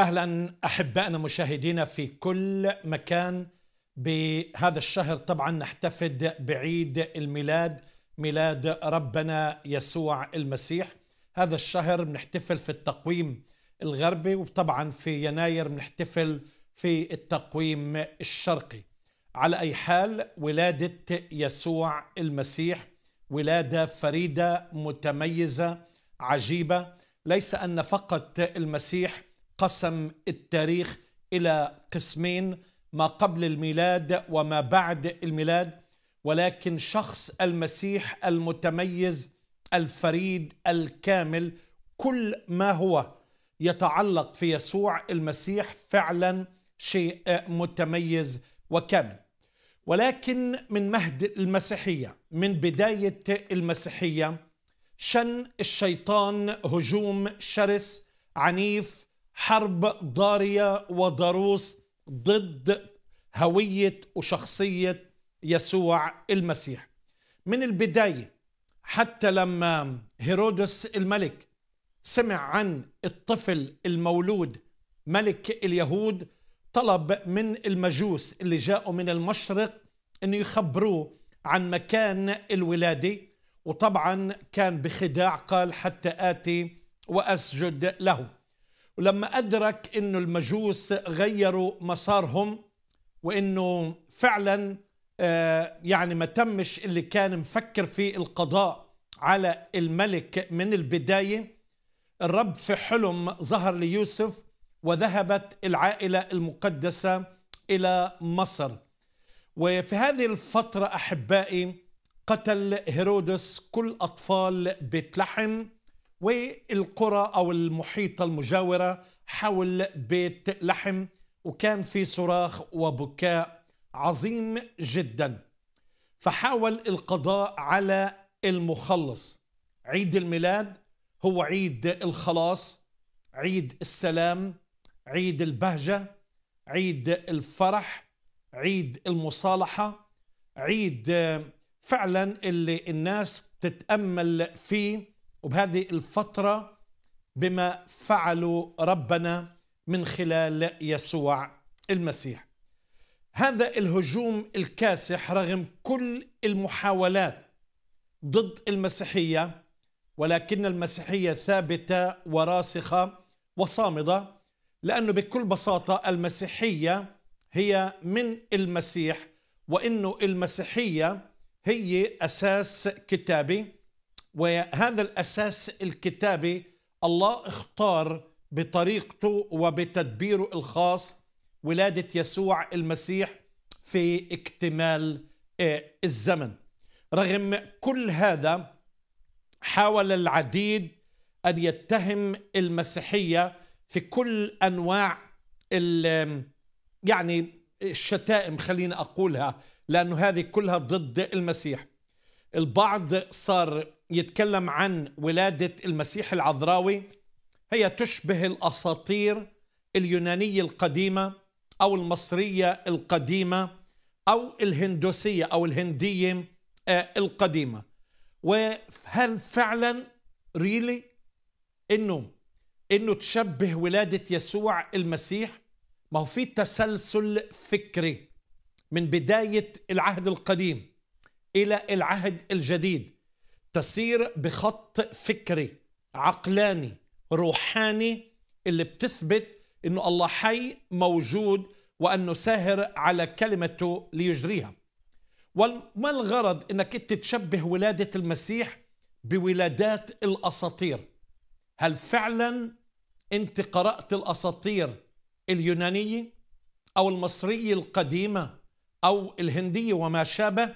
اهلا احبائنا مشاهدينا في كل مكان بهذا الشهر طبعا نحتفل بعيد الميلاد ميلاد ربنا يسوع المسيح هذا الشهر بنحتفل في التقويم الغربي وطبعا في يناير بنحتفل في التقويم الشرقي على اي حال ولاده يسوع المسيح ولاده فريده متميزه عجيبه ليس ان فقط المسيح قسم التاريخ الى قسمين ما قبل الميلاد وما بعد الميلاد ولكن شخص المسيح المتميز الفريد الكامل كل ما هو يتعلق في يسوع المسيح فعلا شيء متميز وكامل ولكن من مهد المسيحيه من بدايه المسيحيه شن الشيطان هجوم شرس عنيف حرب ضارية وضروس ضد هوية وشخصية يسوع المسيح من البداية حتى لما هيرودس الملك سمع عن الطفل المولود ملك اليهود طلب من المجوس اللي جاءوا من المشرق انه يخبروه عن مكان الولاده وطبعا كان بخداع قال حتى اتي واسجد له ولما أدرك أنه المجوس غيروا مسارهم وأنه فعلا آه، يعني ما تمش اللي كان مفكر في القضاء على الملك من البداية الرب في حلم ظهر ليوسف وذهبت العائلة المقدسة إلى مصر وفي هذه الفترة أحبائي قتل هيرودس كل أطفال بيت لحم والقرى أو المحيط المجاورة حول بيت لحم وكان في صراخ وبكاء عظيم جدا فحاول القضاء على المخلص عيد الميلاد هو عيد الخلاص عيد السلام عيد البهجة عيد الفرح عيد المصالحة عيد فعلا اللي الناس بتتأمل فيه وبهذه الفترة بما فعله ربنا من خلال يسوع المسيح هذا الهجوم الكاسح رغم كل المحاولات ضد المسيحية ولكن المسيحية ثابتة وراسخة وصامدة لأنه بكل بساطة المسيحية هي من المسيح وإنه المسيحية هي أساس كتابي وهذا الأساس الكتابي الله اختار بطريقته وبتدبيره الخاص ولادة يسوع المسيح في اكتمال آه، الزمن رغم كل هذا حاول العديد أن يتهم المسيحية في كل أنواع يعني الشتائم خليني أقولها لأنه هذه كلها ضد المسيح البعض صار يتكلم عن ولادة المسيح العذراوي هي تشبه الأساطير اليونانية القديمة أو المصرية القديمة أو الهندوسية أو الهندية آه، القديمة وهل فعلا ريلي إنه إنه تشبه ولادة يسوع المسيح ما هو في تسلسل فكري من بداية العهد القديم إلى العهد الجديد تسير بخط فكري عقلاني روحاني اللي بتثبت انه الله حي موجود وانه ساهر على كلمته ليجريها وما الغرض انك انت تشبه ولاده المسيح بولادات الاساطير هل فعلا انت قرات الاساطير اليونانيه او المصريه القديمه او الهنديه وما شابه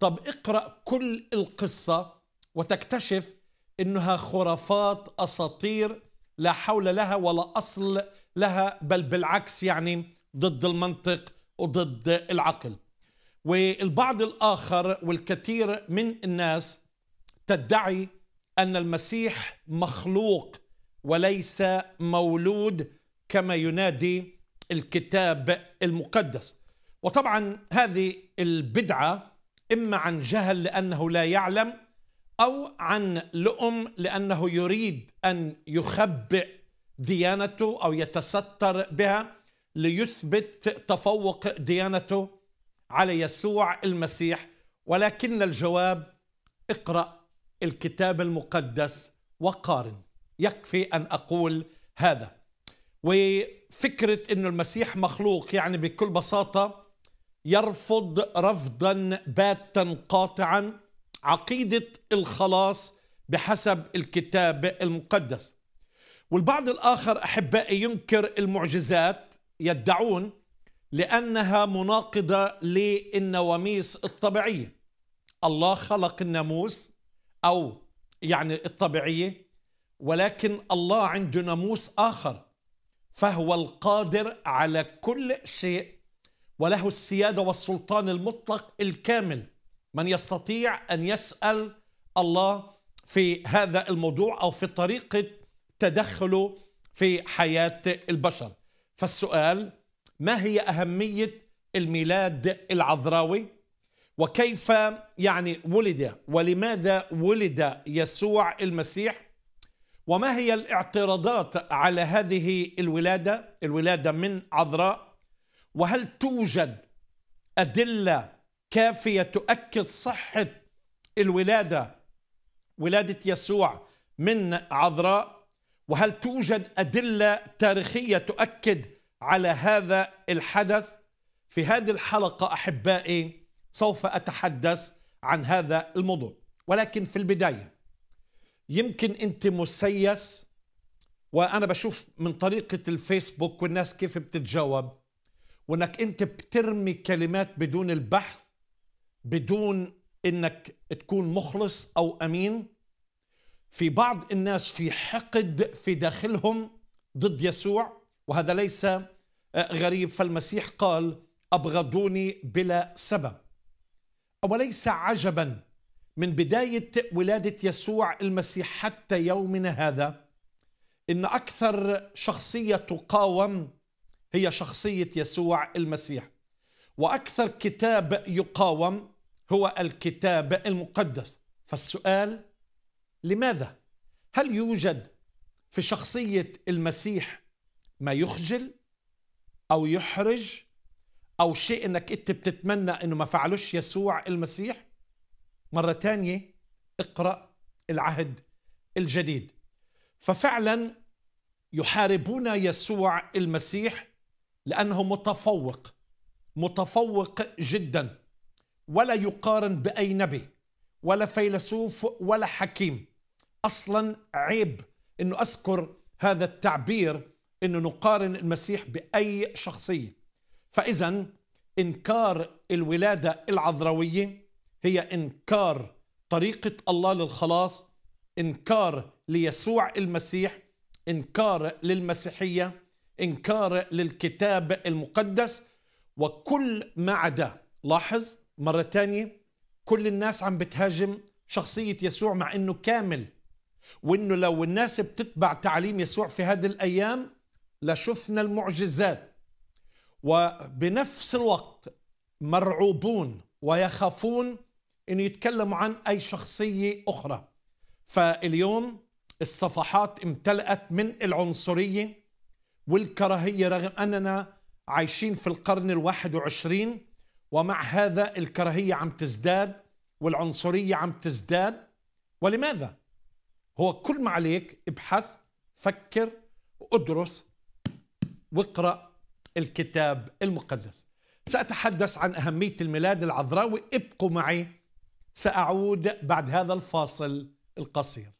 طب اقرا كل القصه وتكتشف انها خرافات اساطير لا حول لها ولا اصل لها بل بالعكس يعني ضد المنطق وضد العقل والبعض الاخر والكثير من الناس تدعي ان المسيح مخلوق وليس مولود كما ينادي الكتاب المقدس وطبعا هذه البدعه اما عن جهل لانه لا يعلم او عن لؤم لانه يريد ان يخبئ ديانته او يتستر بها ليثبت تفوق ديانته على يسوع المسيح ولكن الجواب اقرا الكتاب المقدس وقارن يكفي ان اقول هذا وفكره انه المسيح مخلوق يعني بكل بساطه يرفض رفضا باتا قاطعا عقيدة الخلاص بحسب الكتاب المقدس والبعض الآخر أحبائي ينكر المعجزات يدعون لأنها مناقضة للنواميس الطبيعية الله خلق الناموس أو يعني الطبيعية ولكن الله عنده ناموس آخر فهو القادر على كل شيء وله السيادة والسلطان المطلق الكامل من يستطيع ان يسال الله في هذا الموضوع او في طريقه تدخله في حياه البشر فالسؤال ما هي اهميه الميلاد العذراوي وكيف يعني ولد ولماذا ولد يسوع المسيح وما هي الاعتراضات على هذه الولاده الولاده من عذراء وهل توجد ادله كافيه تؤكد صحه الولاده ولاده يسوع من عذراء وهل توجد ادله تاريخيه تؤكد على هذا الحدث في هذه الحلقه احبائي سوف اتحدث عن هذا الموضوع ولكن في البدايه يمكن انت مسيس وانا بشوف من طريقه الفيسبوك والناس كيف بتتجاوب وانك انت بترمي كلمات بدون البحث بدون انك تكون مخلص او امين في بعض الناس في حقد في داخلهم ضد يسوع وهذا ليس آه، غريب فالمسيح قال ابغضوني بلا سبب اوليس عجبا من بدايه ولاده يسوع المسيح حتى يومنا هذا ان اكثر شخصيه تقاوم هي شخصيه يسوع المسيح واكثر كتاب يقاوم هو الكتاب المقدس فالسؤال لماذا هل يوجد في شخصيه المسيح ما يخجل او يحرج او شيء انك انت بتتمنى انه ما فعلوش يسوع المسيح مره تانية اقرا العهد الجديد ففعلا يحاربون يسوع المسيح لانه متفوق متفوق جدا ولا يقارن باي نبي ولا فيلسوف ولا حكيم اصلا عيب انه اذكر هذا التعبير انه نقارن المسيح باي شخصيه فاذا انكار الولاده العذراويه هي انكار طريقه الله للخلاص انكار ليسوع المسيح انكار للمسيحيه انكار للكتاب المقدس وكل ما عدا لاحظ مرة تانية كل الناس عم بتهاجم شخصية يسوع مع انه كامل وانه لو الناس بتتبع تعليم يسوع في هذه الايام لشفنا المعجزات وبنفس الوقت مرعوبون ويخافون ان يتكلموا عن اي شخصية اخرى فاليوم الصفحات امتلأت من العنصرية والكراهية رغم اننا عايشين في القرن الواحد وعشرين ومع هذا الكراهية عم تزداد والعنصرية عم تزداد ولماذا؟ هو كل ما عليك ابحث فكر وادرس واقرأ الكتاب المقدس سأتحدث عن أهمية الميلاد العذراوي ابقوا معي سأعود بعد هذا الفاصل القصير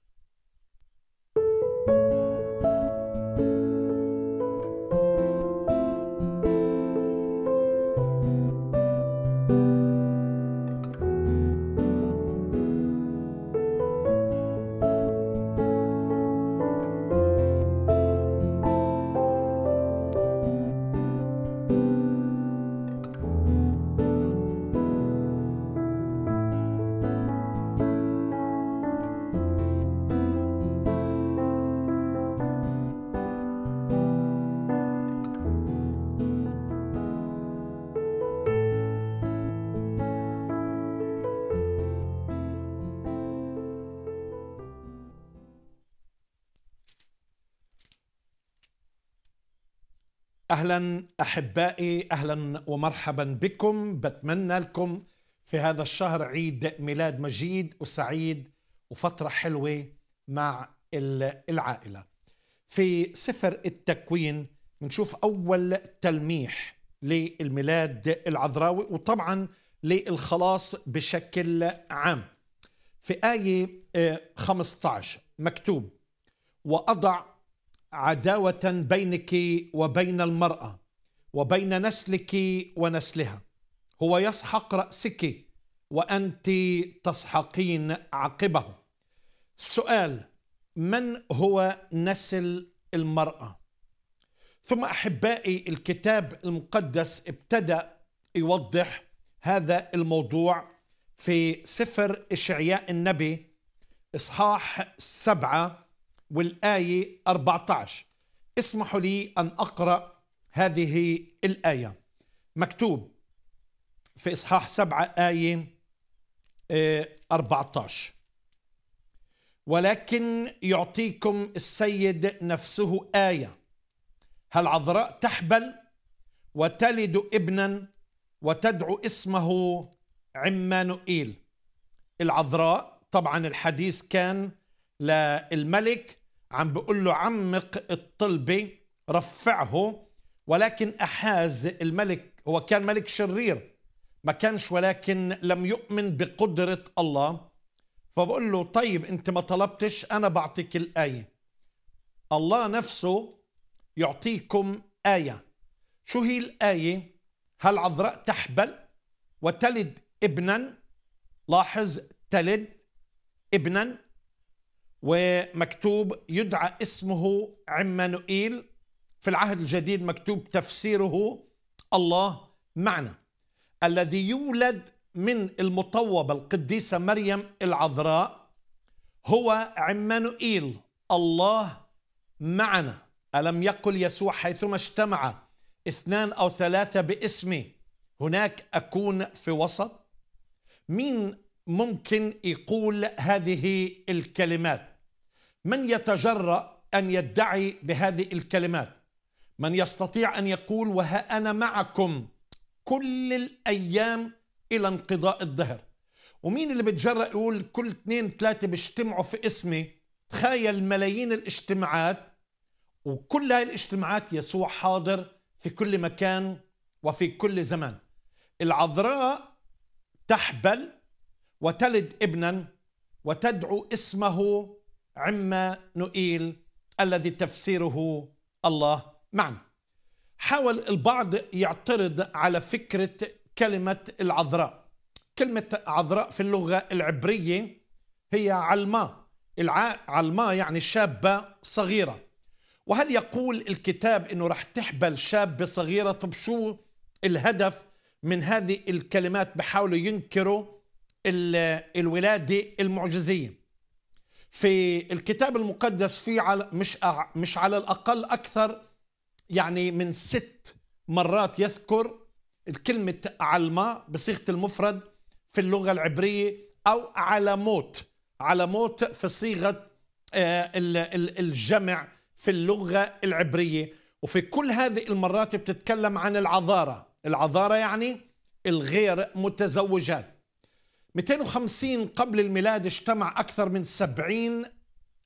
اهلا احبائي اهلا ومرحبا بكم بتمنى لكم في هذا الشهر عيد ميلاد مجيد وسعيد وفتره حلوه مع العائله في سفر التكوين بنشوف اول تلميح للميلاد العذراوي وطبعا للخلاص بشكل عام في ايه 15 آه، مكتوب واضع عداوة بينك وبين المرأة وبين نسلك ونسلها هو يسحق رأسك وأنت تسحقين عقبه السؤال من هو نسل المرأة؟ ثم أحبائي الكتاب المقدس ابتدأ يوضح هذا الموضوع في سفر إشعياء النبي إصحاح سبعة والآية 14 اسمحوا لي أن أقرأ هذه الآية مكتوب في إصحاح 7 آية 14 آه، ولكن يعطيكم السيد نفسه آية هل عذراء تحبل وتلد ابنا وتدعو اسمه عمانوئيل العذراء طبعا الحديث كان للملك عم بيقول له عمق الطلبة رفعه ولكن أحاز الملك هو كان ملك شرير ما كانش ولكن لم يؤمن بقدرة الله فبقول له طيب أنت ما طلبتش أنا بعطيك الآية الله نفسه يعطيكم آية شو هي الآية هل عذراء تحبل وتلد ابنا لاحظ تلد ابنا ومكتوب يدعى اسمه عمانوئيل في العهد الجديد مكتوب تفسيره الله معنا الذي يولد من المطوبة القديسة مريم العذراء هو عمانوئيل الله معنا ألم يقل يسوع حيثما اجتمع اثنان أو ثلاثة باسمي هناك أكون في وسط مين ممكن يقول هذه الكلمات من يتجرأ أن يدعي بهذه الكلمات من يستطيع أن يقول وها أنا معكم كل الأيام إلى انقضاء الدهر ومين اللي بتجرأ يقول كل اثنين ثلاثة بيجتمعوا في اسمي تخيل ملايين الاجتماعات وكل هاي الاجتماعات يسوع حاضر في كل مكان وفي كل زمان العذراء تحبل وتلد ابنا وتدعو اسمه عما نؤيل الذي تفسيره الله معنا حاول البعض يعترض على فكرة كلمة العذراء كلمة عذراء في اللغة العبرية هي علماء علماء يعني شابة صغيرة وهل يقول الكتاب انه رح تحبل شابة صغيرة طب شو الهدف من هذه الكلمات بحاولوا ينكروا الولادة المعجزية في الكتاب المقدس في على مش مش على الاقل اكثر يعني من ست مرات يذكر الكلمة علماء بصيغة المفرد في اللغة العبرية أو على موت على موت في صيغة آه، الجمع في اللغة العبرية وفي كل هذه المرات بتتكلم عن العذارة العذارة يعني الغير متزوجات 250 قبل الميلاد اجتمع أكثر من 70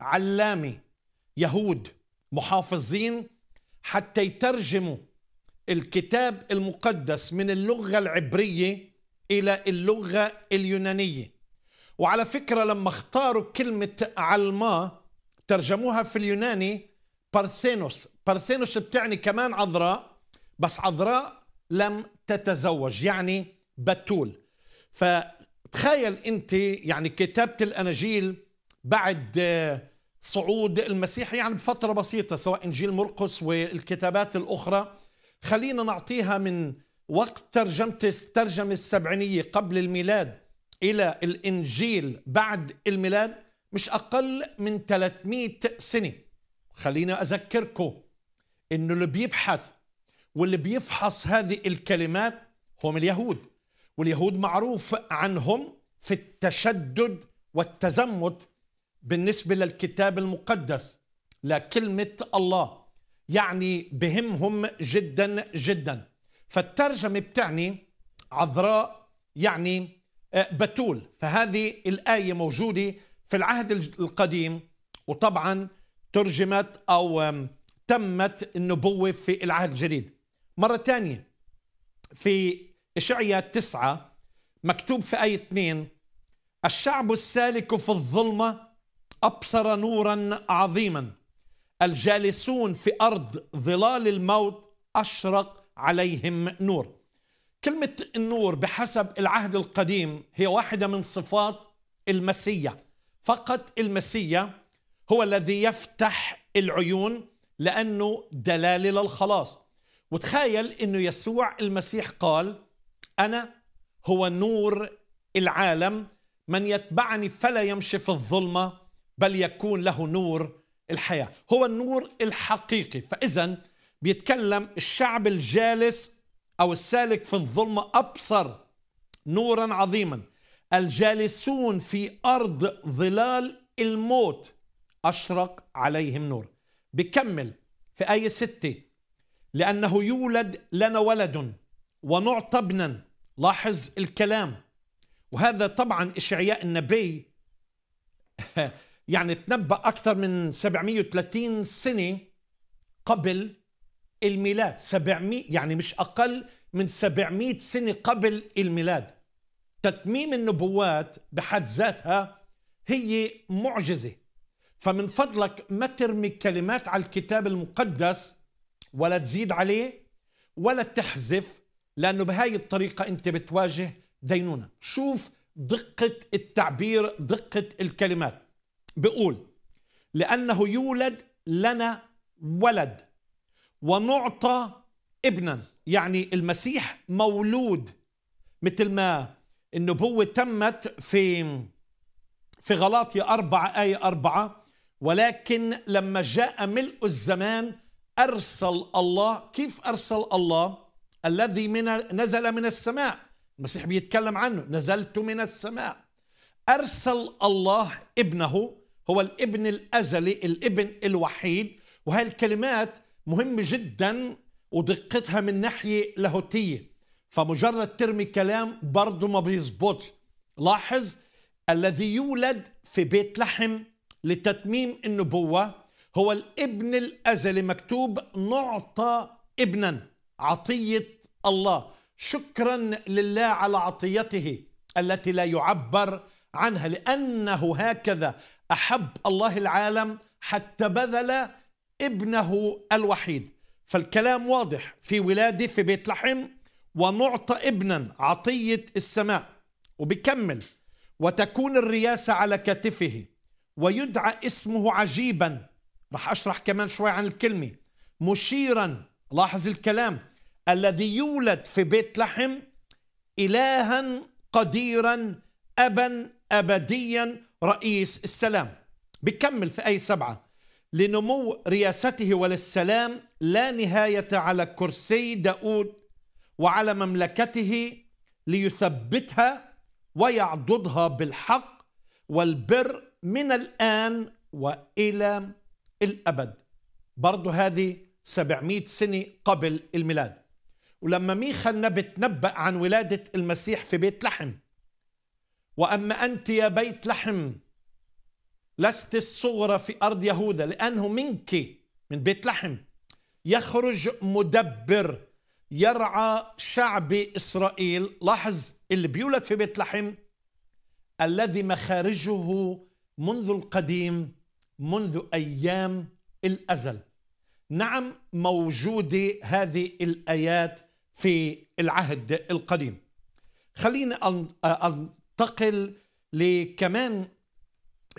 علامة يهود محافظين حتى يترجموا الكتاب المقدس من اللغة العبرية إلى اللغة اليونانية وعلى فكرة لما اختاروا كلمة علما ترجموها في اليوناني بارثينوس بارثينوس بتعني كمان عذراء بس عذراء لم تتزوج يعني بتول ف تخيل انت يعني كتابه الاناجيل بعد آه، صعود المسيح يعني بفتره بسيطه سواء انجيل مرقس والكتابات الاخرى خلينا نعطيها من وقت ترجمه الترجمه السبعينيه قبل الميلاد الى الانجيل بعد الميلاد مش اقل من 300 سنه خلينا اذكركم انه اللي بيبحث واللي بيفحص هذه الكلمات هم اليهود واليهود معروف عنهم في التشدد والتزمت بالنسبة للكتاب المقدس لكلمة الله يعني بهمهم جدا جدا فالترجمة بتعني عذراء يعني آه، بتول فهذه الآية موجودة في العهد القديم وطبعا ترجمت أو تمت النبوة في العهد الجديد مرة ثانية في إشعياء تسعة مكتوب في آية اثنين الشعب السالك في الظلمة أبصر نورا عظيما الجالسون في أرض ظلال الموت أشرق عليهم نور كلمة النور بحسب العهد القديم هي واحدة من صفات المسيا فقط المسيا هو الذي يفتح العيون لأنه دلالة للخلاص وتخيل أنه يسوع المسيح قال انا هو نور العالم من يتبعني فلا يمشي في الظلمه بل يكون له نور الحياه هو النور الحقيقي فاذا بيتكلم الشعب الجالس او السالك في الظلمه ابصر نورا عظيما الجالسون في ارض ظلال الموت اشرق عليهم نور بكمل في ايه سته لانه يولد لنا ولد ونعطى ابنا لاحظ الكلام وهذا طبعا إشعياء النبي يعني تنبأ أكثر من 730 سنة قبل الميلاد 700 يعني مش أقل من 700 سنة قبل الميلاد تتميم النبوات بحد ذاتها هي معجزة فمن فضلك ما ترمي كلمات على الكتاب المقدس ولا تزيد عليه ولا تحذف لأنه بهاي الطريقة أنت بتواجه دينونة شوف دقة التعبير دقة الكلمات بقول لأنه يولد لنا ولد ونعطى ابنا يعني المسيح مولود مثل ما النبوة تمت في في غلاطية أربعة آية أربعة ولكن لما جاء ملء الزمان أرسل الله كيف أرسل الله الذي من نزل من السماء المسيح بيتكلم عنه نزلت من السماء أرسل الله ابنه هو الابن الأزلي الابن الوحيد وهي الكلمات مهمة جدا ودقتها من ناحية لاهوتية فمجرد ترمي كلام برضه ما بيزبطش لاحظ الذي يولد في بيت لحم لتتميم النبوة هو الابن الأزلي مكتوب نعطى ابنا عطيه الله شكرا لله على عطيته التي لا يعبر عنها لانه هكذا احب الله العالم حتى بذل ابنه الوحيد فالكلام واضح في ولاده في بيت لحم ونعطى ابنا عطيه السماء وبكمل وتكون الرياسه على كتفه ويدعى اسمه عجيبا راح اشرح كمان شوي عن الكلمه مشيرا لاحظ الكلام الذي يولد في بيت لحم إلها قديرا أبا أبديا رئيس السلام بكمل في أي سبعة لنمو رياسته وللسلام لا نهاية على كرسي داود وعلى مملكته ليثبتها ويعضدها بالحق والبر من الآن وإلى الأبد برضو هذه 700 سنة قبل الميلاد ولما ميخا تنبأ عن ولادة المسيح في بيت لحم وأما أنت يا بيت لحم لست الصغرى في أرض يهوذا لأنه منك من بيت لحم يخرج مدبر يرعى شعب إسرائيل لاحظ اللي بيولد في بيت لحم الذي مخارجه منذ القديم منذ أيام الأزل نعم موجودة هذه الآيات في العهد القديم خليني انتقل لكمان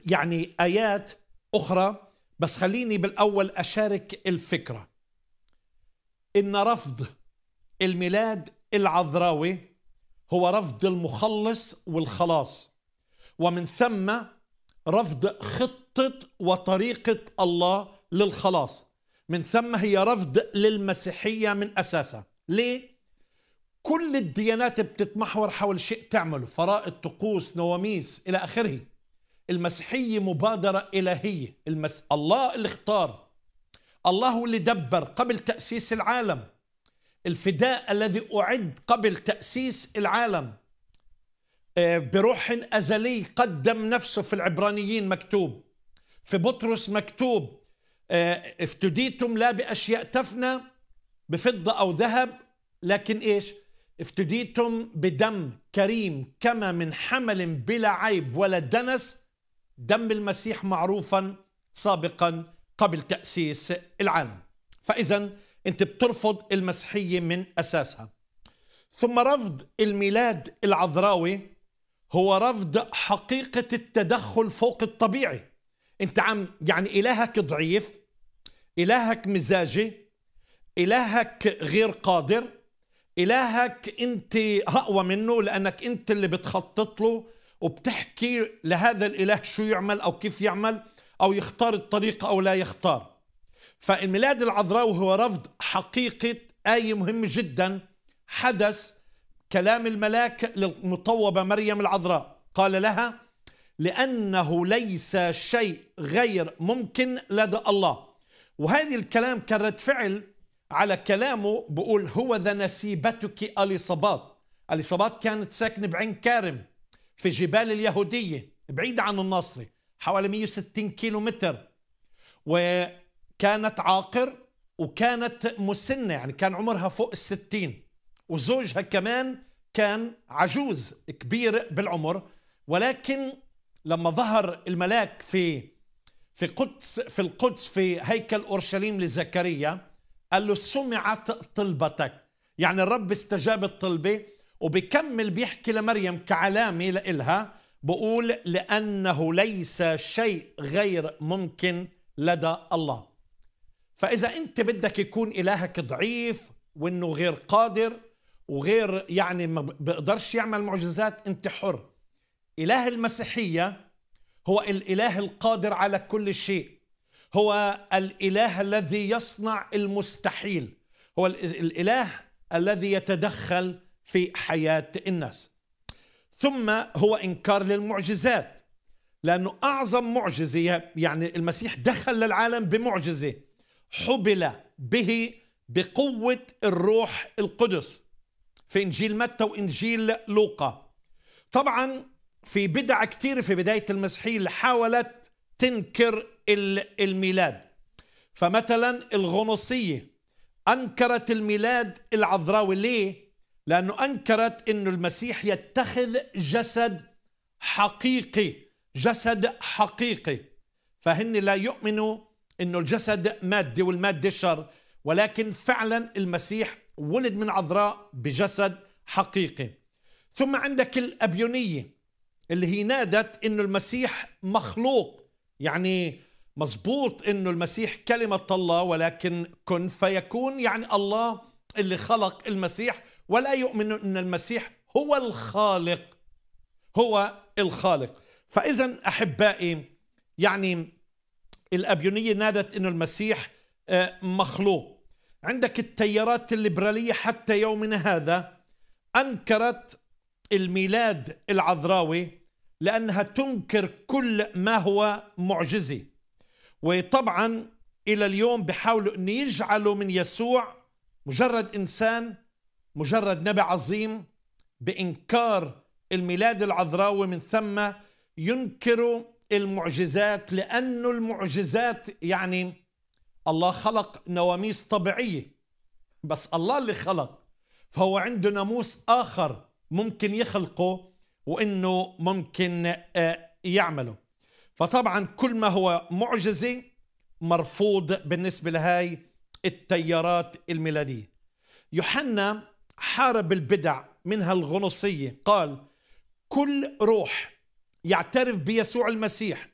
يعني ايات اخرى بس خليني بالاول اشارك الفكره ان رفض الميلاد العذراوي هو رفض المخلص والخلاص ومن ثم رفض خطه وطريقه الله للخلاص من ثم هي رفض للمسيحيه من اساسها ليه؟ كل الديانات بتتمحور حول شيء تعمله فرائض طقوس نواميس إلى آخره المسيحية مبادرة إلهية المس... الله اللي اختار الله هو اللي دبر قبل تأسيس العالم الفداء الذي أعد قبل تأسيس العالم آه، بروح أزلي قدم نفسه في العبرانيين مكتوب في بطرس مكتوب آه، افتديتم لا بأشياء تفنى بفضة أو ذهب لكن إيش افتديتم بدم كريم كما من حمل بلا عيب ولا دنس دم المسيح معروفا سابقا قبل تأسيس العالم فإذا أنت بترفض المسيحية من أساسها ثم رفض الميلاد العذراوي هو رفض حقيقة التدخل فوق الطبيعي أنت عم يعني إلهك ضعيف إلهك مزاجي إلهك غير قادر إلهك أنت أقوى منه لأنك أنت اللي بتخطط له وبتحكي لهذا الإله شو يعمل أو كيف يعمل أو يختار الطريق أو لا يختار فالميلاد العذراوي هو رفض حقيقة آية مهمة جدا حدث كلام الملاك للمطوبة مريم العذراء قال لها لأنه ليس شيء غير ممكن لدى الله وهذه الكلام كان رد فعل على كلامه بقول هو ذا نسيبتك اليصابات اليصابات كانت ساكنه بعين كارم في جبال اليهوديه بعيده عن الناصري حوالي 160 كيلو متر وكانت عاقر وكانت مسنه يعني كان عمرها فوق الستين وزوجها كمان كان عجوز كبير بالعمر ولكن لما ظهر الملاك في في قدس في القدس في هيكل اورشليم لزكريا قال له سمعت طلبتك يعني الرب استجاب الطلبة وبكمل بيحكي لمريم كعلامة لإلها بقول لأنه ليس شيء غير ممكن لدى الله فإذا أنت بدك يكون إلهك ضعيف وإنه غير قادر وغير يعني ما بقدرش يعمل معجزات أنت حر إله المسيحية هو الإله القادر على كل شيء هو الاله الذي يصنع المستحيل هو الاله الذي يتدخل في حياه الناس ثم هو انكار للمعجزات لانه اعظم معجزه يعني المسيح دخل للعالم بمعجزه حبل به بقوه الروح القدس في انجيل متى وانجيل لوقا طبعا في بدع كثير في بدايه المسيحيه حاولت تنكر الميلاد فمثلا الغنوصية أنكرت الميلاد العذراوي ليه؟ لأنه أنكرت أن المسيح يتخذ جسد حقيقي جسد حقيقي فهن لا يؤمنوا أنه الجسد مادي والمادة شر ولكن فعلا المسيح ولد من عذراء بجسد حقيقي ثم عندك الأبيونية اللي هي نادت أنه المسيح مخلوق يعني مظبوط انه المسيح كلمة الله ولكن كن فيكون يعني الله اللي خلق المسيح ولا يؤمن ان المسيح هو الخالق هو الخالق فاذا احبائي يعني الابيونيه نادت انه المسيح آه، مخلوق عندك التيارات الليبراليه حتى يومنا هذا انكرت الميلاد العذراوي لانها تنكر كل ما هو معجزي وطبعا إلى اليوم بحاولوا أن يجعلوا من يسوع مجرد إنسان مجرد نبي عظيم بإنكار الميلاد العذراوي من ثم ينكروا المعجزات لأن المعجزات يعني الله خلق نواميس طبيعية بس الله اللي خلق فهو عنده ناموس آخر ممكن يخلقه وإنه ممكن آه، يعمله فطبعا كل ما هو معجزة مرفوض بالنسبة لهاي التيارات الميلادية يوحنا حارب البدع منها الغنصية قال كل روح يعترف بيسوع المسيح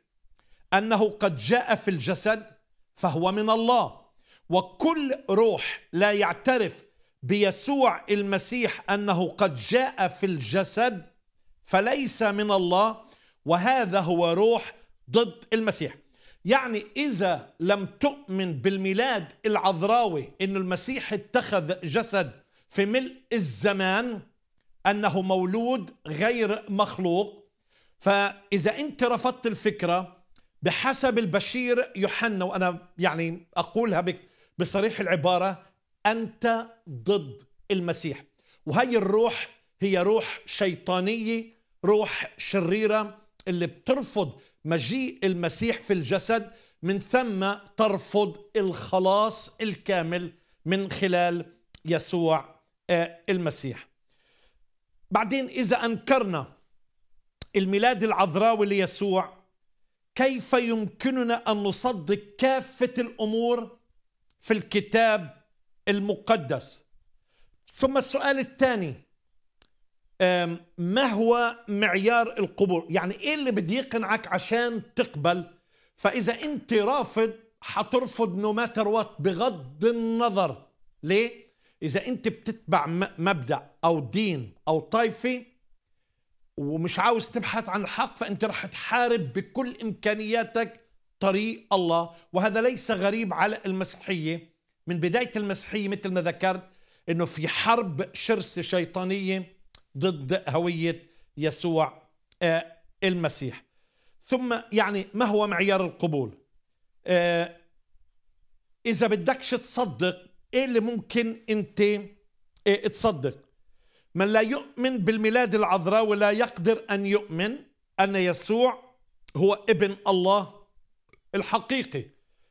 أنه قد جاء في الجسد فهو من الله وكل روح لا يعترف بيسوع المسيح أنه قد جاء في الجسد فليس من الله وهذا هو روح ضد المسيح يعني إذا لم تؤمن بالميلاد العذراوي أن المسيح اتخذ جسد في ملء الزمان أنه مولود غير مخلوق فإذا أنت رفضت الفكرة بحسب البشير يوحنا وأنا يعني أقولها بك بصريح العبارة أنت ضد المسيح وهي الروح هي روح شيطانية روح شريرة اللي بترفض مجيء المسيح في الجسد من ثم ترفض الخلاص الكامل من خلال يسوع آه، المسيح بعدين إذا أنكرنا الميلاد العذراوي ليسوع كيف يمكننا أن نصدق كافة الأمور في الكتاب المقدس ثم السؤال الثاني ما هو معيار القبول يعني ايه اللي بده يقنعك عشان تقبل فاذا انت رافض حترفض نو ماتر وات بغض النظر ليه اذا انت بتتبع مبدا او دين او طائفه ومش عاوز تبحث عن الحق فانت رح تحارب بكل امكانياتك طريق الله وهذا ليس غريب على المسيحيه من بدايه المسيحيه مثل ما ذكرت انه في حرب شرسه شيطانيه ضد هويه يسوع آه، المسيح ثم يعني ما هو معيار القبول آه، اذا بدكش تصدق ايه اللي ممكن انت آه، تصدق من لا يؤمن بالميلاد العذراء ولا يقدر ان يؤمن ان يسوع هو ابن الله الحقيقي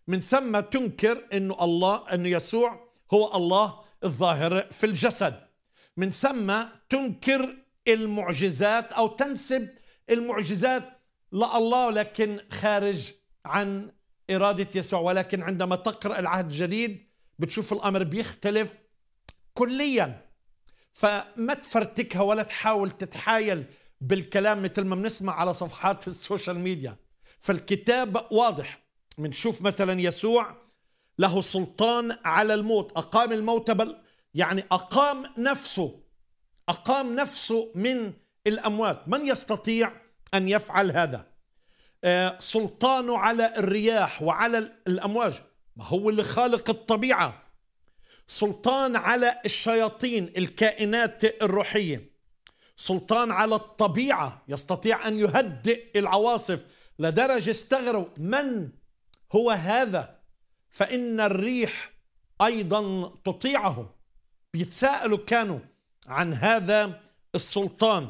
من ثم تنكر انه الله انه يسوع هو الله الظاهر في الجسد من ثم تنكر المعجزات أو تنسب المعجزات لله لكن خارج عن إرادة يسوع ولكن عندما تقرأ العهد الجديد بتشوف الأمر بيختلف كليا فما تفرتكها ولا تحاول تتحايل بالكلام مثل ما بنسمع على صفحات السوشيال ميديا فالكتاب واضح بنشوف مثلا يسوع له سلطان على الموت أقام الموت بل يعني أقام نفسه أقام نفسه من الأموات من يستطيع أن يفعل هذا آه، سلطانه على الرياح وعلى الأمواج ما هو اللي خالق الطبيعة سلطان على الشياطين الكائنات الروحية سلطان على الطبيعة يستطيع أن يهدئ العواصف لدرجة استغروا من هو هذا فإن الريح أيضا تطيعه بيتساءلوا كانوا عن هذا السلطان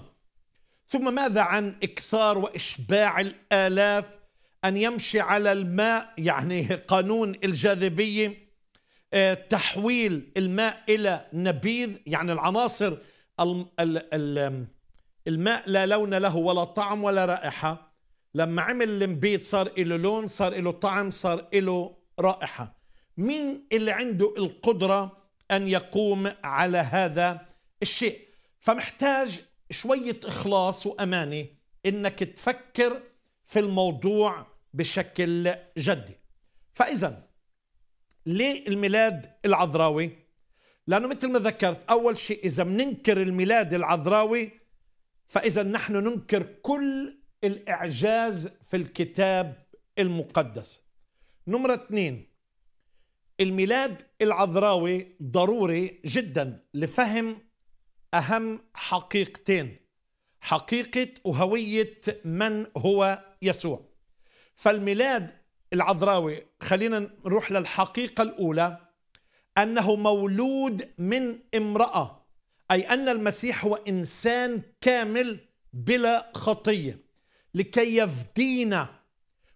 ثم ماذا عن إكثار وإشباع الآلاف أن يمشي على الماء يعني قانون الجاذبية آه، تحويل الماء إلى نبيذ يعني العناصر الماء لا لون له ولا طعم ولا رائحة لما عمل المبيت صار له لون صار له طعم صار له رائحة مين اللي عنده القدرة أن يقوم على هذا الشيء فمحتاج شوية إخلاص وأمانة إنك تفكر في الموضوع بشكل جدي فإذا ليه الميلاد العذراوي؟ لأنه مثل ما ذكرت أول شيء إذا بننكر الميلاد العذراوي فإذا نحن ننكر كل الإعجاز في الكتاب المقدس نمرة اثنين الميلاد العذراوي ضروري جدا لفهم اهم حقيقتين حقيقه وهويه من هو يسوع فالميلاد العذراوي خلينا نروح للحقيقه الاولى انه مولود من امراه اي ان المسيح هو انسان كامل بلا خطيه لكي يفدينا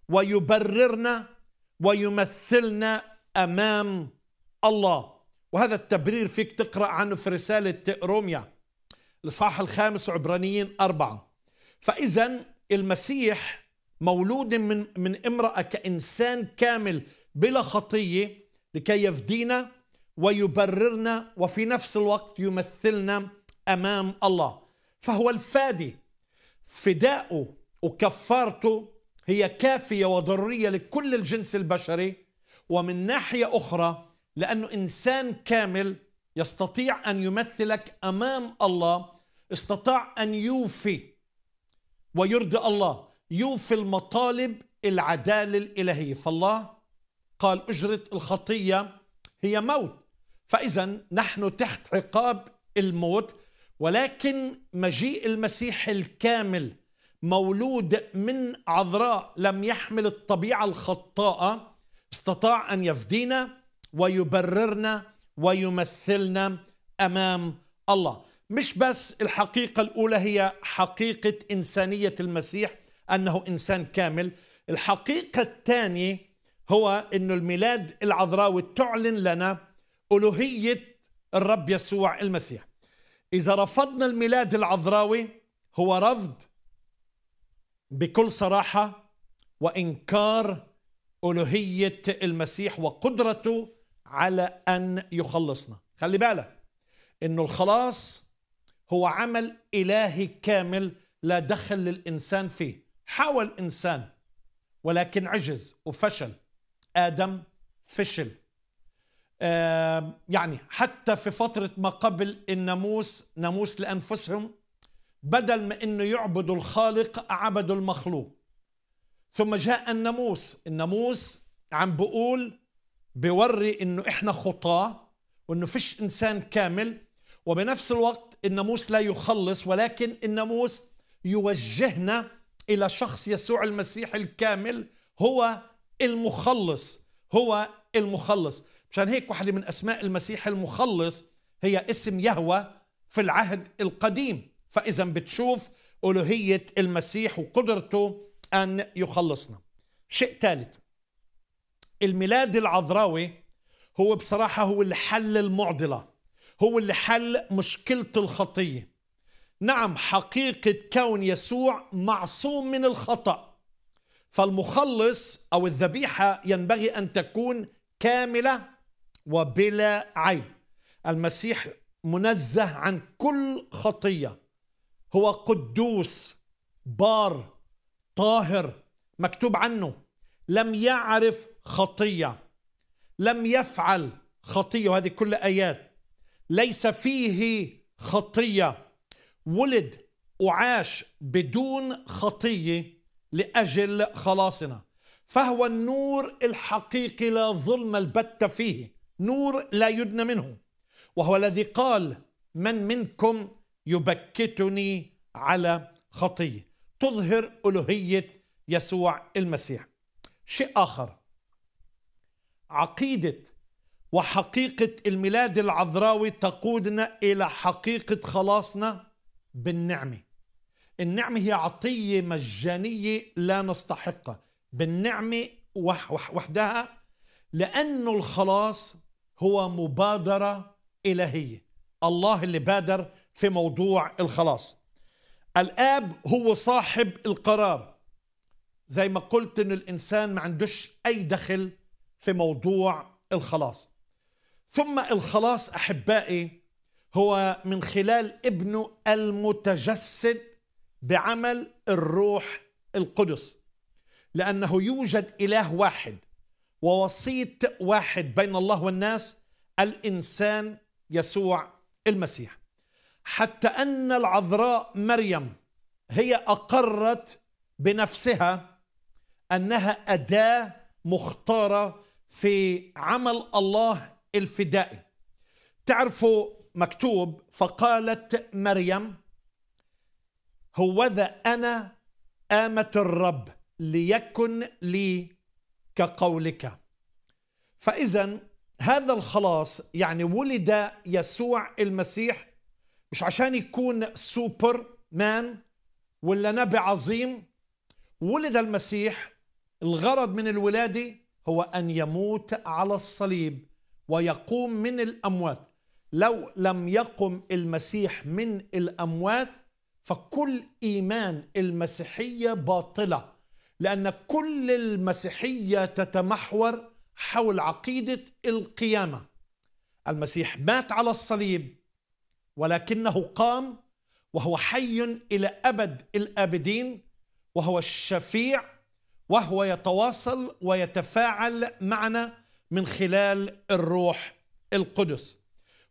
ويبررنا ويمثلنا امام الله وهذا التبرير فيك تقرا عنه في رساله روميا الاصحاح الخامس عبرانيين اربعه فاذا المسيح مولود من من امراه كانسان كامل بلا خطيه لكي يفدينا ويبررنا وفي نفس الوقت يمثلنا امام الله فهو الفادي فداؤه وكفارته هي كافيه وضروريه لكل الجنس البشري ومن ناحية أخرى لأنه إنسان كامل يستطيع أن يمثلك أمام الله استطاع أن يوفي ويرضي الله يوفي المطالب العدالة الإلهية فالله قال أجرة الخطية هي موت فإذا نحن تحت عقاب الموت ولكن مجيء المسيح الكامل مولود من عذراء لم يحمل الطبيعة الخطاءة استطاع ان يفدينا ويبررنا ويمثلنا امام الله مش بس الحقيقه الاولى هي حقيقه انسانيه المسيح انه انسان كامل الحقيقه الثانيه هو ان الميلاد العذراوي تعلن لنا الوهيه الرب يسوع المسيح اذا رفضنا الميلاد العذراوي هو رفض بكل صراحه وانكار ألوهية المسيح وقدرته على أن يخلصنا خلي بالك أنه الخلاص هو عمل إلهي كامل لا دخل للإنسان فيه حاول إنسان ولكن عجز وفشل آدم فشل يعني حتى في فترة ما قبل الناموس ناموس لأنفسهم بدل ما أنه يعبدوا الخالق عبدوا المخلوق ثم جاء الناموس الناموس عم بقول بوري انه احنا خطاه وانه فيش انسان كامل وبنفس الوقت الناموس لا يخلص ولكن الناموس يوجهنا الى شخص يسوع المسيح الكامل هو المخلص هو المخلص مشان هيك واحدة من أسماء المسيح المخلص هي اسم يهوى في العهد القديم فإذا بتشوف ألوهية المسيح وقدرته أن يخلصنا شيء ثالث الميلاد العذراوي هو بصراحة هو اللي حل المعضلة هو اللي حل مشكلة الخطية نعم حقيقة كون يسوع معصوم من الخطأ فالمخلص أو الذبيحة ينبغي أن تكون كاملة وبلا عيب المسيح منزه عن كل خطية هو قدوس بار طاهر مكتوب عنه لم يعرف خطيه لم يفعل خطيه وهذه كل ايات ليس فيه خطيه ولد وعاش بدون خطيه لاجل خلاصنا فهو النور الحقيقي لا ظلم البت فيه نور لا يدنى منه وهو الذي قال من منكم يبكتني على خطيه تظهر ألوهية يسوع المسيح شيء آخر عقيدة وحقيقة الميلاد العذراوي تقودنا إلى حقيقة خلاصنا بالنعمة النعمة هي عطية مجانية لا نستحقها بالنعمة وحدها لأن الخلاص هو مبادرة إلهية الله اللي بادر في موضوع الخلاص الاب هو صاحب القرار زي ما قلت ان الانسان ما عندوش اي دخل في موضوع الخلاص ثم الخلاص احبائي هو من خلال ابنه المتجسد بعمل الروح القدس لانه يوجد اله واحد ووسيط واحد بين الله والناس الانسان يسوع المسيح حتى أن العذراء مريم هي أقرت بنفسها أنها أداة مختارة في عمل الله الفدائي تعرفوا مكتوب فقالت مريم هوذا أنا آمة الرب ليكن لي كقولك فإذا هذا الخلاص يعني ولد يسوع المسيح مش عشان يكون سوبر مان ولا نبي عظيم ولد المسيح الغرض من الولادة هو أن يموت على الصليب ويقوم من الأموات لو لم يقم المسيح من الأموات فكل إيمان المسيحية باطلة لأن كل المسيحية تتمحور حول عقيدة القيامة المسيح مات على الصليب ولكنه قام وهو حي الى ابد الابدين وهو الشفيع وهو يتواصل ويتفاعل معنا من خلال الروح القدس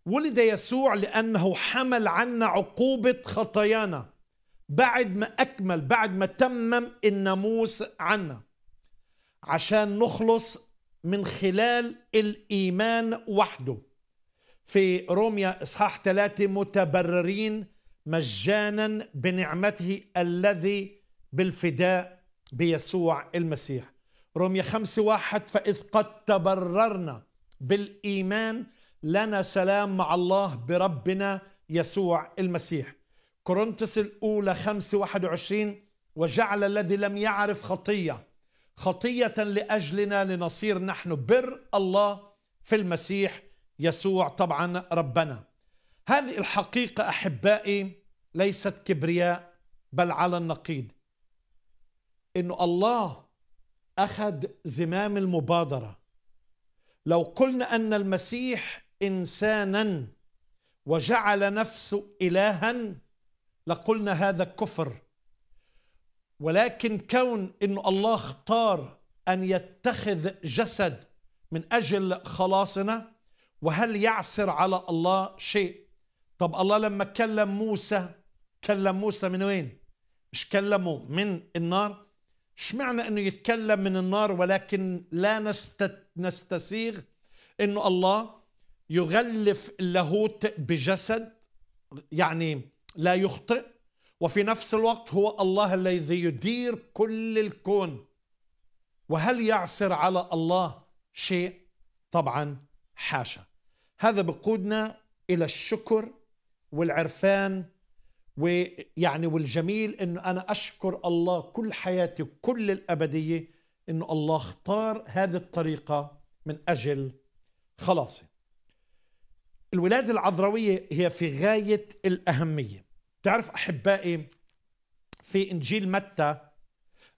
ولد يسوع لانه حمل عنا عقوبه خطايانا بعد ما اكمل بعد ما تمم الناموس عنا عشان نخلص من خلال الايمان وحده في روميا إصحاح ثلاثة متبررين مجانا بنعمته الذي بالفداء بيسوع المسيح روميا خمسة واحد فإذ قد تبررنا بالإيمان لنا سلام مع الله بربنا يسوع المسيح كورنثس الأولى خمسة واحد وعشرين وجعل الذي لم يعرف خطية خطية لأجلنا لنصير نحن بر الله في المسيح يسوع طبعا ربنا هذه الحقيقة أحبائي ليست كبرياء بل على النقيض إنه الله أخذ زمام المبادرة لو قلنا أن المسيح إنسانا وجعل نفسه إلها لقلنا هذا كفر ولكن كون أن الله اختار أن يتخذ جسد من أجل خلاصنا وهل يعسر على الله شيء طب الله لما كلم موسى كلم موسى من وين مش كلمه من النار اشمعنى انه يتكلم من النار ولكن لا نست... نستسيغ انه الله يغلف اللاهوت بجسد يعني لا يخطئ وفي نفس الوقت هو الله الذي يدير كل الكون وهل يعسر على الله شيء طبعا حاشا هذا بقودنا إلى الشكر والعرفان ويعني والجميل أنه أنا أشكر الله كل حياتي وكل الأبدية أنه الله اختار هذه الطريقة من أجل خلاصي الولادة العذراوية هي في غاية الأهمية تعرف أحبائي في إنجيل متى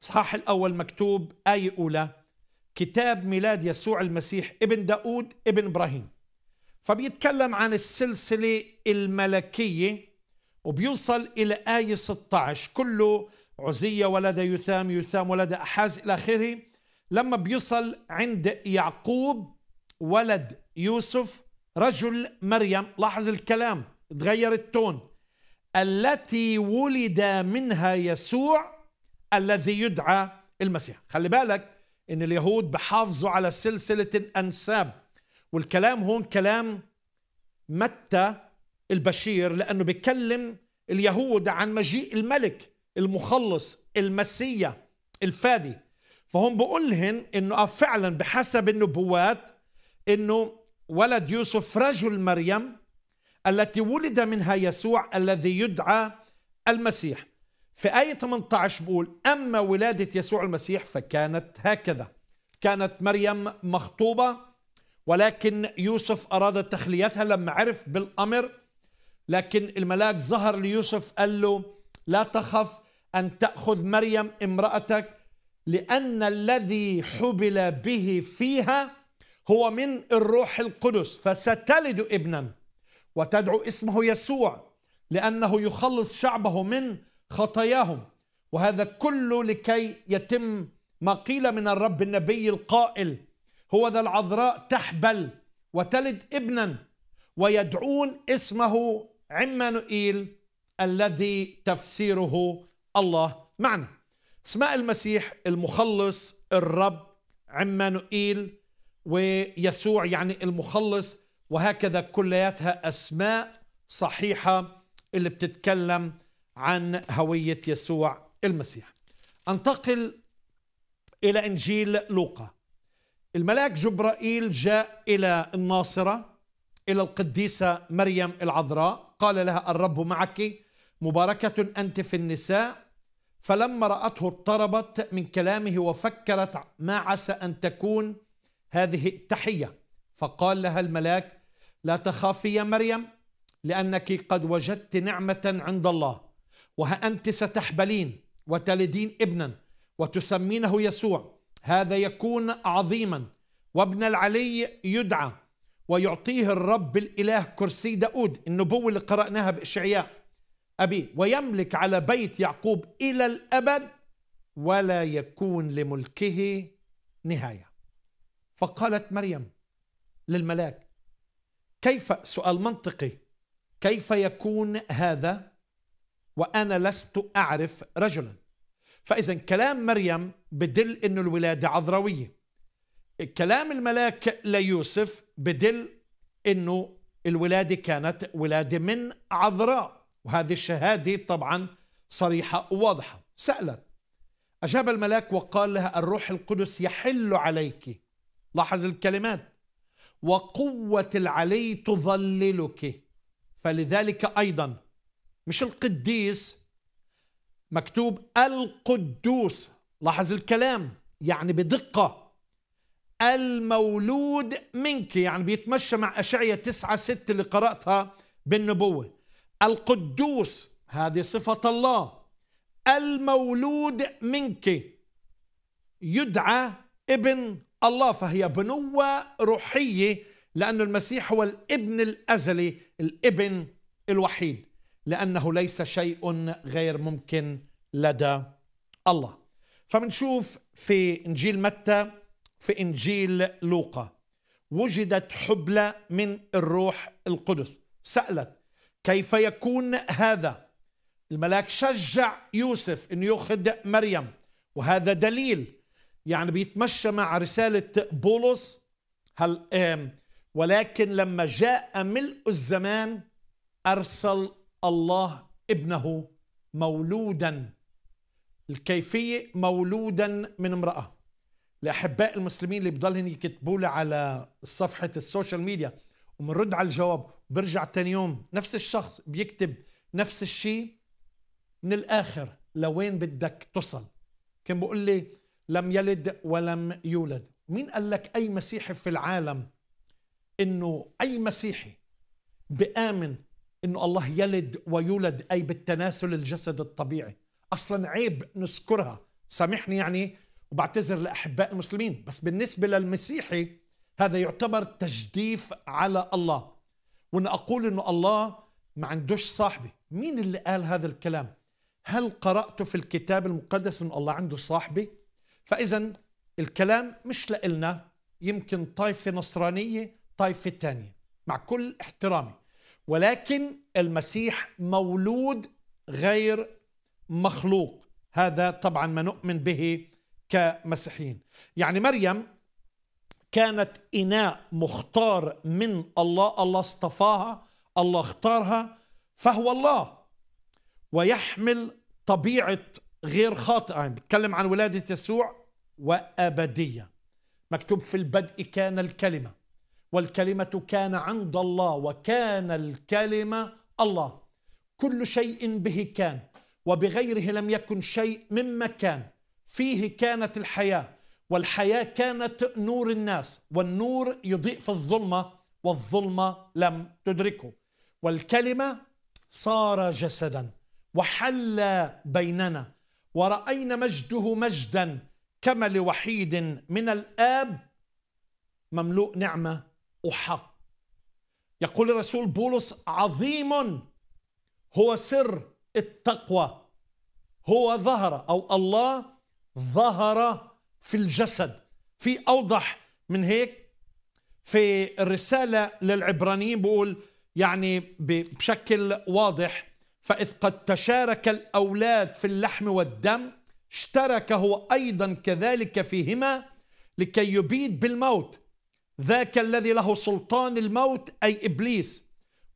صحاح الأول مكتوب آية أولى كتاب ميلاد يسوع المسيح ابن داود ابن إبراهيم فبيتكلم عن السلسلة الملكية وبيوصل إلى آية 16 كله عزية ولد يثام يثام ولد أحاز إلى آخره لما بيوصل عند يعقوب ولد يوسف رجل مريم لاحظ الكلام تغير التون التي ولد منها يسوع الذي يدعى المسيح خلي بالك ان اليهود بحافظوا على سلسله الانساب والكلام هون كلام متى البشير لانه بيكلم اليهود عن مجيء الملك المخلص المسيا الفادي فهم بقولهن انه آه، فعلا بحسب النبوات انه ولد يوسف رجل مريم التي ولد منها يسوع الذي يدعى المسيح في آية 18 بقول أما ولادة يسوع المسيح فكانت هكذا كانت مريم مخطوبة ولكن يوسف أراد تخليتها لما عرف بالأمر لكن الملاك ظهر ليوسف قال له لا تخف أن تأخذ مريم امرأتك لأن الذي حبل به فيها هو من الروح القدس فستلد ابنا وتدعو اسمه يسوع لأنه يخلص شعبه من خطاياهم وهذا كله لكي يتم ما قيل من الرب النبي القائل هو ذا العذراء تحبل وتلد ابنا ويدعون اسمه عمانوئيل الذي تفسيره الله معنا اسماء المسيح المخلص الرب عمانوئيل ويسوع يعني المخلص وهكذا كلياتها اسماء صحيحه اللي بتتكلم عن هوية يسوع المسيح أنتقل إلى إنجيل لوقا الملاك جبرائيل جاء إلى الناصرة إلى القديسة مريم العذراء قال لها الرب معك مباركة أنت في النساء فلما رأته اضطربت من كلامه وفكرت ما عسى أن تكون هذه التحية فقال لها الملاك لا تخافي يا مريم لأنك قد وجدت نعمة عند الله وها أنت ستحبلين وتلدين ابنا وتسمينه يسوع هذا يكون عظيما وابن العلي يدعى ويعطيه الرب الإله كرسي داود النبوة اللي قرأناها بإشعياء أبي ويملك على بيت يعقوب إلى الأبد ولا يكون لملكه نهاية فقالت مريم للملاك كيف سؤال منطقي كيف يكون هذا وأنا لست أعرف رجلا فإذا كلام مريم بدل أن الولادة عذراوية كلام الملاك ليوسف بدل أنه الولادة كانت ولادة من عذراء وهذه الشهادة طبعا صريحة وواضحة سألت أجاب الملاك وقال لها الروح القدس يحل عليك لاحظ الكلمات وقوة العلي تظللك فلذلك أيضا مش القديس مكتوب القدوس لاحظ الكلام يعني بدقة المولود منك يعني بيتمشى مع أشعية تسعة ست اللي قرأتها بالنبوة القدوس هذه صفة الله المولود منك يدعى ابن الله فهي بنوة روحية لأن المسيح هو الابن الأزلي الابن الوحيد لأنه ليس شيء غير ممكن لدى الله فمنشوف في إنجيل متى في إنجيل لوقا وجدت حبلى من الروح القدس سألت كيف يكون هذا الملاك شجع يوسف أن يأخذ مريم وهذا دليل يعني بيتمشى مع رسالة بولس هل ولكن لما جاء ملء الزمان أرسل الله ابنه مولودا الكيفية مولودا من امرأة لأحباء المسلمين اللي بضلهم يكتبوا لي على صفحة السوشيال ميديا ومنرد على الجواب برجع تاني يوم نفس الشخص بيكتب نفس الشيء من الآخر لوين بدك تصل كان بقول لي لم يلد ولم يولد مين قال لك أي مسيحي في العالم إنه أي مسيحي بآمن انه الله يلد ويولد اي بالتناسل الجسد الطبيعي اصلا عيب نذكرها سامحني يعني وبعتذر لاحباء المسلمين بس بالنسبه للمسيحي هذا يعتبر تجديف على الله وان اقول انه الله ما عندوش صاحبه مين اللي قال هذا الكلام هل قرأت في الكتاب المقدس ان الله عنده صاحبه فاذا الكلام مش لإلنا يمكن طائفة نصرانية طائفة تانية مع كل احترامي ولكن المسيح مولود غير مخلوق هذا طبعا ما نؤمن به كمسيحيين يعني مريم كانت إناء مختار من الله الله اصطفاها الله اختارها فهو الله ويحمل طبيعة غير خاطئة يعني بتكلم عن ولادة يسوع وأبدية مكتوب في البدء كان الكلمة والكلمه كان عند الله وكان الكلمه الله كل شيء به كان وبغيره لم يكن شيء مما كان فيه كانت الحياه والحياه كانت نور الناس والنور يضيء في الظلمه والظلمه لم تدركه والكلمه صار جسدا وحل بيننا ورأينا مجده مجدا كما لوحيد من الآب مملوء نعمة وحق يقول الرسول بولس عظيم هو سر التقوى هو ظهر او الله ظهر في الجسد في اوضح من هيك في الرساله للعبرانيين بقول يعني بشكل واضح فاذ قد تشارك الاولاد في اللحم والدم اشترك هو ايضا كذلك فيهما لكي يبيد بالموت ذاك الذي له سلطان الموت أي إبليس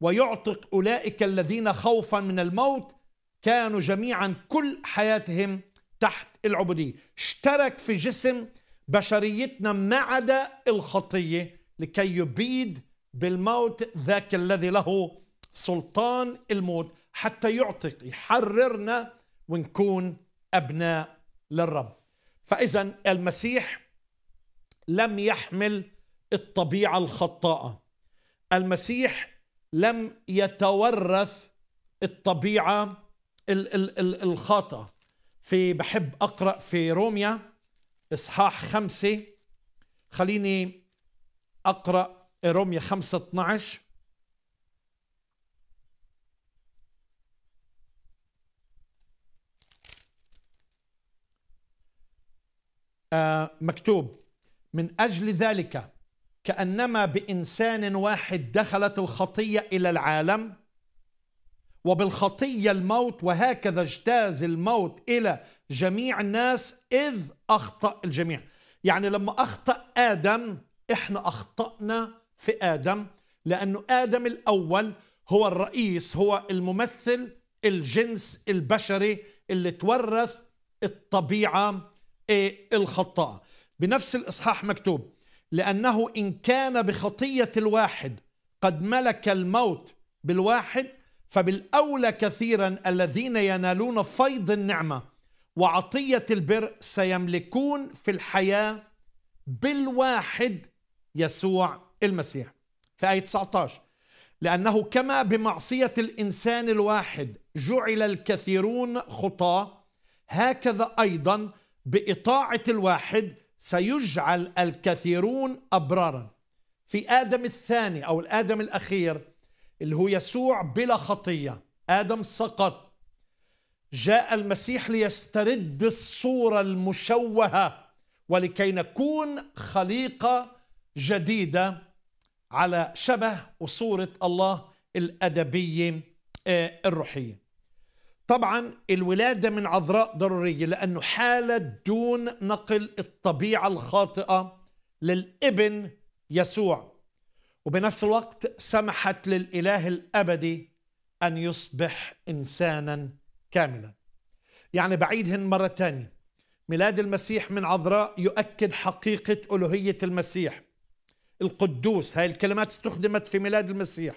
ويعتق أولئك الذين خوفا من الموت كانوا جميعا كل حياتهم تحت العبودية اشترك في جسم بشريتنا ما عدا الخطية لكي يبيد بالموت ذاك الذي له سلطان الموت حتى يعتق يحررنا ونكون أبناء للرب فإذا المسيح لم يحمل الطبيعه الخطاءه المسيح لم يتورث الطبيعه الخاطئه في بحب اقرا في روميا اصحاح خمسه خليني اقرا روميا 5 12 آه، مكتوب من اجل ذلك كانما بانسان واحد دخلت الخطيه الى العالم وبالخطيه الموت وهكذا اجتاز الموت الى جميع الناس اذ اخطا الجميع يعني لما اخطا ادم احنا اخطانا في ادم لانه ادم الاول هو الرئيس هو الممثل الجنس البشري اللي تورث الطبيعه إيه، الخطاه بنفس الاصحاح مكتوب لأنه إن كان بخطية الواحد قد ملك الموت بالواحد فبالأولى كثيرا الذين ينالون فيض النعمة وعطية البر سيملكون في الحياة بالواحد يسوع المسيح في آية 19 لأنه كما بمعصية الإنسان الواحد جعل الكثيرون خطاة هكذا أيضا بإطاعة الواحد سيجعل الكثيرون أبرارا في آدم الثاني أو الآدم الأخير اللي هو يسوع بلا خطية آدم سقط جاء المسيح ليسترد الصورة المشوهة ولكي نكون خليقة جديدة على شبه وصورة الله الأدبية آه، الروحية طبعا الولادة من عذراء ضرورية لأنه حالة دون نقل الطبيعة الخاطئة للابن يسوع وبنفس الوقت سمحت للإله الأبدي أن يصبح إنسانا كاملا يعني بعيدهن مرة تانية ميلاد المسيح من عذراء يؤكد حقيقة ألوهية المسيح القدوس هاي الكلمات استخدمت في ميلاد المسيح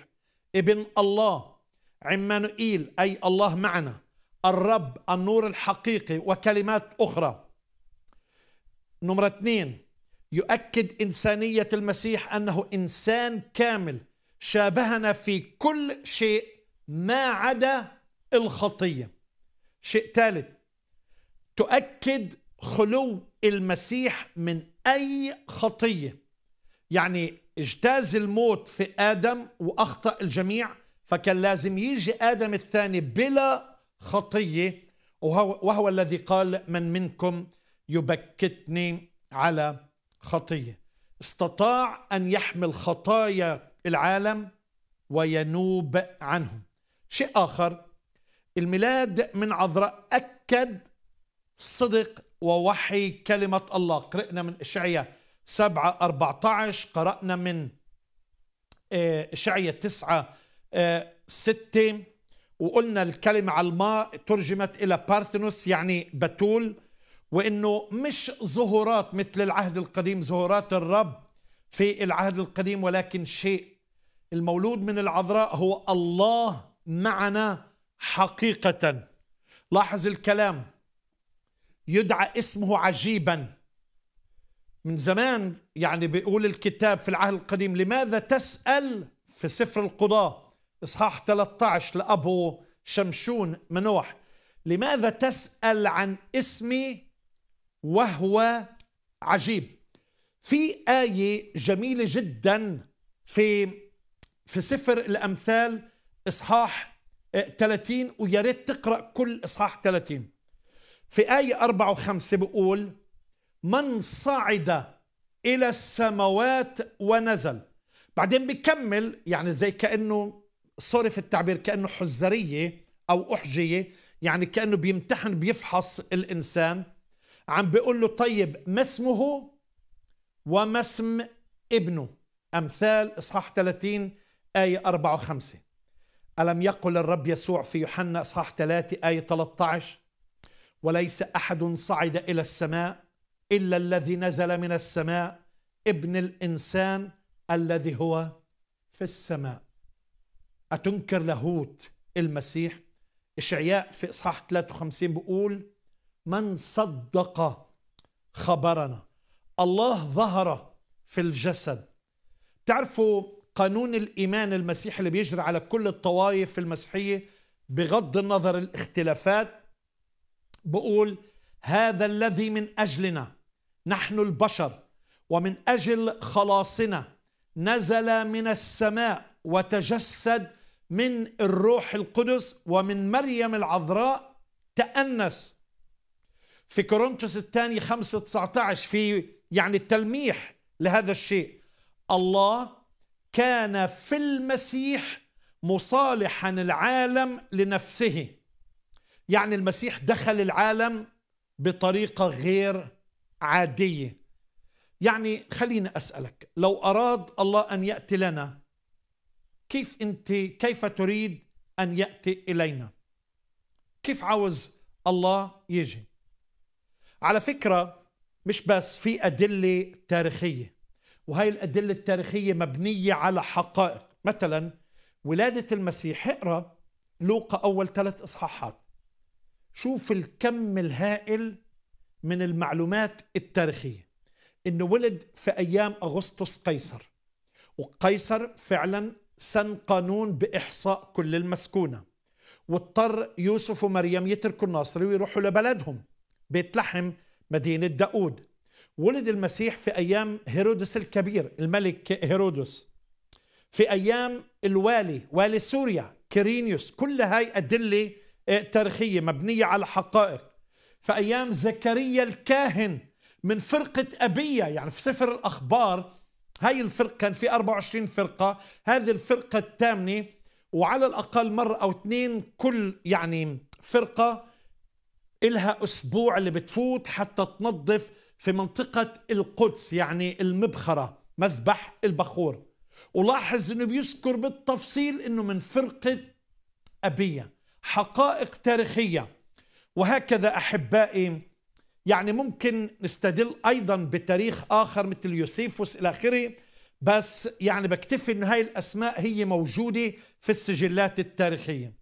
ابن الله عمانوئيل أي الله معنا الرب النور الحقيقي وكلمات أخرى نمرة اثنين يؤكد إنسانية المسيح أنه إنسان كامل شابهنا في كل شيء ما عدا الخطية شيء ثالث تؤكد خلو المسيح من أي خطية يعني اجتاز الموت في آدم وأخطأ الجميع فكان لازم يجي آدم الثاني بلا خطية وهو, وهو الذي قال من منكم يبكتني على خطية استطاع أن يحمل خطايا العالم وينوب عنهم شيء آخر الميلاد من عذراء أكد صدق ووحي كلمة الله قرأنا من إشعياء 7 14 قرأنا من آه، إشعية 9 ستة وقلنا الكلمة على الماء ترجمت إلى بارثنوس يعني بتول وإنه مش ظهورات مثل العهد القديم ظهورات الرب في العهد القديم ولكن شيء المولود من العذراء هو الله معنا حقيقة لاحظ الكلام يدعى اسمه عجيبا من زمان يعني بيقول الكتاب في العهد القديم لماذا تسأل في سفر القضاه إصحاح 13 لأبو شمشون منوح لماذا تسأل عن اسمي وهو عجيب في آية جميلة جدا في في سفر الأمثال إصحاح 30 ويا ريت تقرأ كل إصحاح 30 في آية 4 و5 بقول من صعد إلى السماوات ونزل بعدين بكمل يعني زي كأنه سوري في التعبير كأنه حزرية أو أحجية يعني كأنه بيمتحن بيفحص الإنسان عم بيقول له طيب ما اسمه وما اسم ابنه أمثال إصحاح 30 آية 4 و 5 ألم يقل الرب يسوع في يوحنا إصحاح 3 آية 13 وليس أحد صعد إلى السماء إلا الذي نزل من السماء ابن الإنسان الذي هو في السماء أتنكر لاهوت المسيح إشعياء في إصحاح 53 بيقول من صدق خبرنا الله ظهر في الجسد تعرفوا قانون الإيمان المسيحي اللي بيجري على كل الطوائف المسيحية بغض النظر الاختلافات بقول هذا الذي من أجلنا نحن البشر ومن أجل خلاصنا نزل من السماء وتجسد من الروح القدس ومن مريم العذراء تأنس في كورنثوس الثاني 5 19 في يعني التلميح لهذا الشيء الله كان في المسيح مصالحا العالم لنفسه يعني المسيح دخل العالم بطريقه غير عاديه يعني خليني اسالك لو اراد الله ان ياتي لنا كيف انت كيف تريد ان ياتي الينا كيف عاوز الله يجي على فكره مش بس في ادله تاريخيه وهي الادله التاريخيه مبنيه على حقائق مثلا ولاده المسيح اقرا لوقا اول ثلاث اصحاحات شوف الكم الهائل من المعلومات التاريخيه انه ولد في ايام اغسطس قيصر وقيصر فعلا سن قانون بإحصاء كل المسكونة واضطر يوسف ومريم يتركوا الناصري ويروحوا لبلدهم بيت لحم مدينة داود ولد المسيح في أيام هيرودس الكبير الملك هيرودس في أيام الوالي والي سوريا كيرينيوس كل هاي أدلة آه، تاريخية مبنية على حقائق في أيام زكريا الكاهن من فرقة أبية يعني في سفر الأخبار هاي الفرق كان في 24 فرقة هذه الفرقة الثامنة وعلى الأقل مرة أو اثنين كل يعني فرقة إلها أسبوع اللي بتفوت حتى تنظف في منطقة القدس يعني المبخرة مذبح البخور ولاحظ أنه بيذكر بالتفصيل أنه من فرقة أبية حقائق تاريخية وهكذا أحبائي يعني ممكن نستدل أيضا بتاريخ آخر مثل يوسيفوس إلى آخره بس يعني بكتفي أن هاي الأسماء هي موجودة في السجلات التاريخية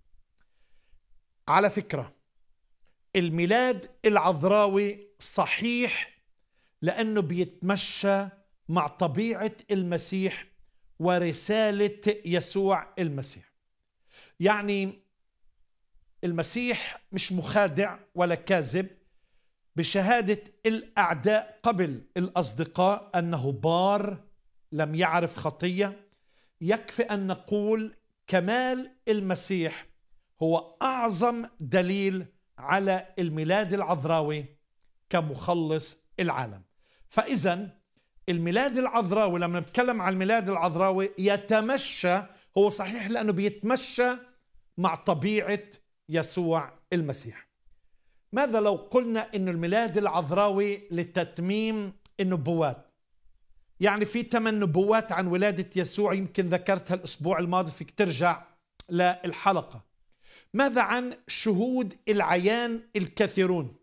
على فكرة الميلاد العذراوي صحيح لأنه بيتمشى مع طبيعة المسيح ورسالة يسوع المسيح يعني المسيح مش مخادع ولا كاذب بشهادة الأعداء قبل الأصدقاء أنه بار لم يعرف خطية يكفي أن نقول كمال المسيح هو أعظم دليل على الميلاد العذراوي كمخلص العالم فإذا الميلاد العذراوي لما نتكلم عن الميلاد العذراوي يتمشى هو صحيح لأنه بيتمشى مع طبيعة يسوع المسيح ماذا لو قلنا أن الميلاد العذراوي لتتميم النبوات يعني في ثمان نبوات عن ولادة يسوع يمكن ذكرتها الأسبوع الماضي فيك ترجع للحلقة ماذا عن شهود العيان الكثيرون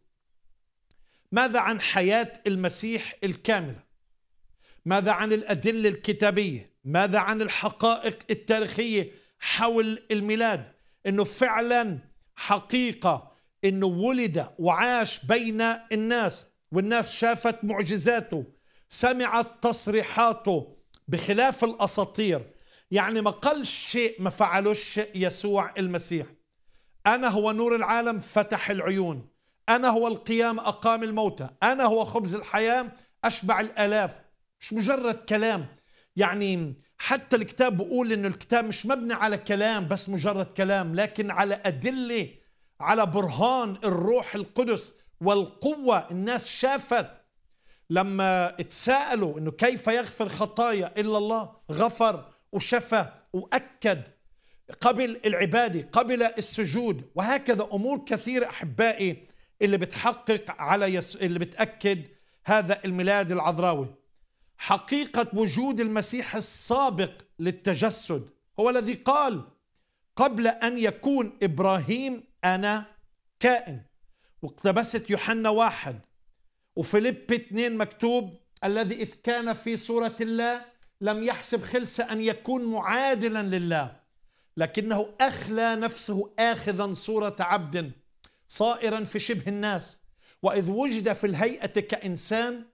ماذا عن حياة المسيح الكاملة ماذا عن الأدلة الكتابية ماذا عن الحقائق التاريخية حول الميلاد أنه فعلا حقيقة انه ولد وعاش بين الناس والناس شافت معجزاته سمعت تصريحاته بخلاف الاساطير يعني ما قال شيء ما فعلوش يسوع المسيح انا هو نور العالم فتح العيون انا هو القيام اقام الموتى انا هو خبز الحياه اشبع الالاف مش مجرد كلام يعني حتى الكتاب بقول انه الكتاب مش مبني على كلام بس مجرد كلام لكن على ادله على برهان الروح القدس والقوة الناس شافت لما اتساءلوا انه كيف يغفر خطايا الا الله غفر وشفى واكد قبل العباده قبل السجود وهكذا امور كثيره احبائي اللي بتحقق على يس... اللي بتاكد هذا الميلاد العذراوي حقيقه وجود المسيح السابق للتجسد هو الذي قال قبل ان يكون ابراهيم أنا كائن واقتبست يوحنا واحد وفيليب اثنين مكتوب الذي إذ كان في صورة الله لم يحسب خلس أن يكون معادلا لله لكنه أخلى نفسه آخذا صورة عبد صائرا في شبه الناس وإذ وجد في الهيئة كإنسان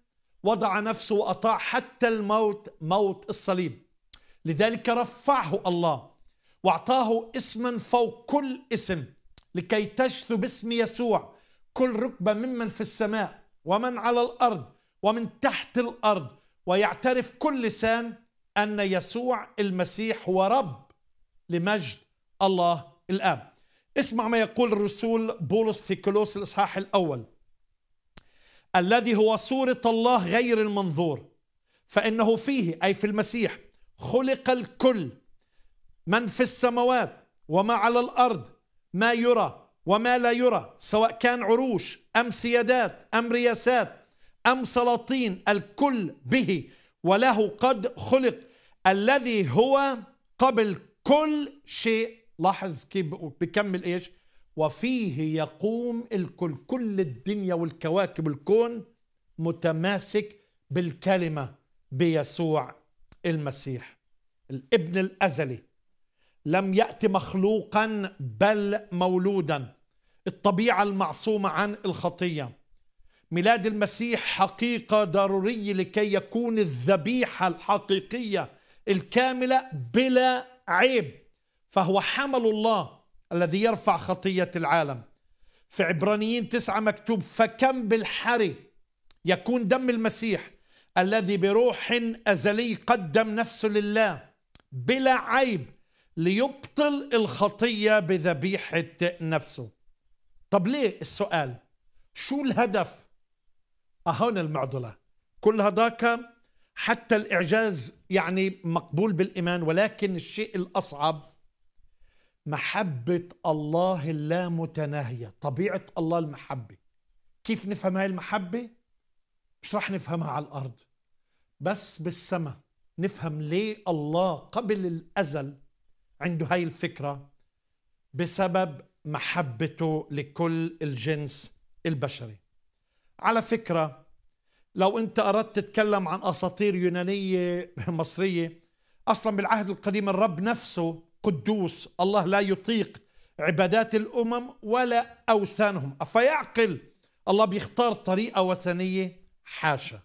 وضع نفسه وأطاع حتى الموت موت الصليب لذلك رفعه الله واعطاه اسما فوق كل اسم لكي تجثو باسم يسوع كل ركبة ممن في السماء ومن على الأرض ومن تحت الأرض ويعترف كل لسان أن يسوع المسيح هو رب لمجد الله الآب اسمع ما يقول الرسول بولس في كلوس الإصحاح الأول الذي هو صورة الله غير المنظور فإنه فيه أي في المسيح خلق الكل من في السماوات وما على الأرض ما يرى وما لا يرى سواء كان عروش أم سيادات أم رياسات أم سلاطين الكل به وله قد خلق الذي هو قبل كل شيء لاحظ كيف بكمل ايش وفيه يقوم الكل كل الدنيا والكواكب الكون متماسك بالكلمه بيسوع المسيح الابن الازلي لم يأتي مخلوقا بل مولودا الطبيعة المعصومة عن الخطية ميلاد المسيح حقيقة ضرورية لكي يكون الذبيحة الحقيقية الكاملة بلا عيب فهو حمل الله الذي يرفع خطية العالم في عبرانيين تسعة مكتوب فكم بالحري يكون دم المسيح الذي بروح أزلي قدم نفسه لله بلا عيب ليبطل الخطية بذبيحة نفسه طب ليه السؤال شو الهدف أهون المعضلة كل هذاك حتى الإعجاز يعني مقبول بالإيمان ولكن الشيء الأصعب محبة الله اللامتناهية طبيعة الله المحبة كيف نفهم هاي المحبة؟ مش رح نفهمها على الأرض بس بالسماء نفهم ليه الله قبل الأزل عنده هاي الفكرة بسبب محبته لكل الجنس البشري على فكرة لو أنت أردت تتكلم عن أساطير يونانية مصرية أصلا بالعهد القديم الرب نفسه قدوس الله لا يطيق عبادات الأمم ولا أوثانهم أفيعقل الله بيختار طريقة وثنية حاشا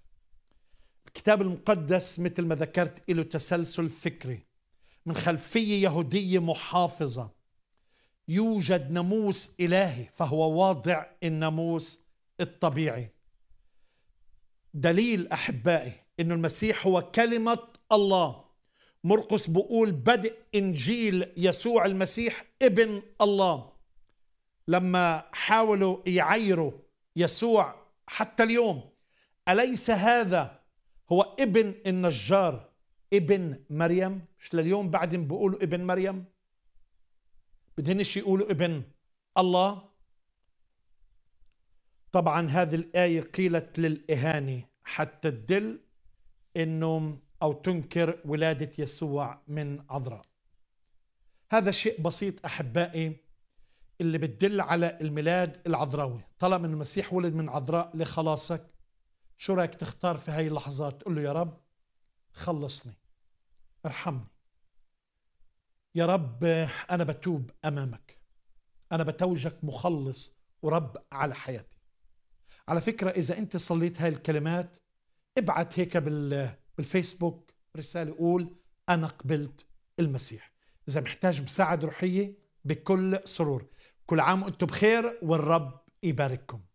الكتاب المقدس مثل ما ذكرت له تسلسل فكري من خلفيه يهوديه محافظه يوجد ناموس الهي فهو واضع الناموس الطبيعي دليل احبائي ان المسيح هو كلمه الله مرقس بقول بدء انجيل يسوع المسيح ابن الله لما حاولوا يعيروا يسوع حتى اليوم اليس هذا هو ابن النجار ابن مريم مش لليوم بعدين بيقولوا ابن مريم بدهنش يقولوا ابن الله طبعا هذه الآية قيلت للإهانة حتى تدل أنه أو تنكر ولادة يسوع من عذراء هذا شيء بسيط أحبائي اللي بتدل على الميلاد العذراوي طالما المسيح ولد من عذراء لخلاصك شو رايك تختار في هاي اللحظات تقول له يا رب خلصني ارحمني يا رب أنا بتوب أمامك أنا بتوجك مخلص ورب على حياتي على فكرة إذا أنت صليت هاي الكلمات ابعت هيك بالفيسبوك رسالة قول أنا قبلت المسيح إذا محتاج مساعدة روحية بكل سرور كل عام وأنتم بخير والرب يبارككم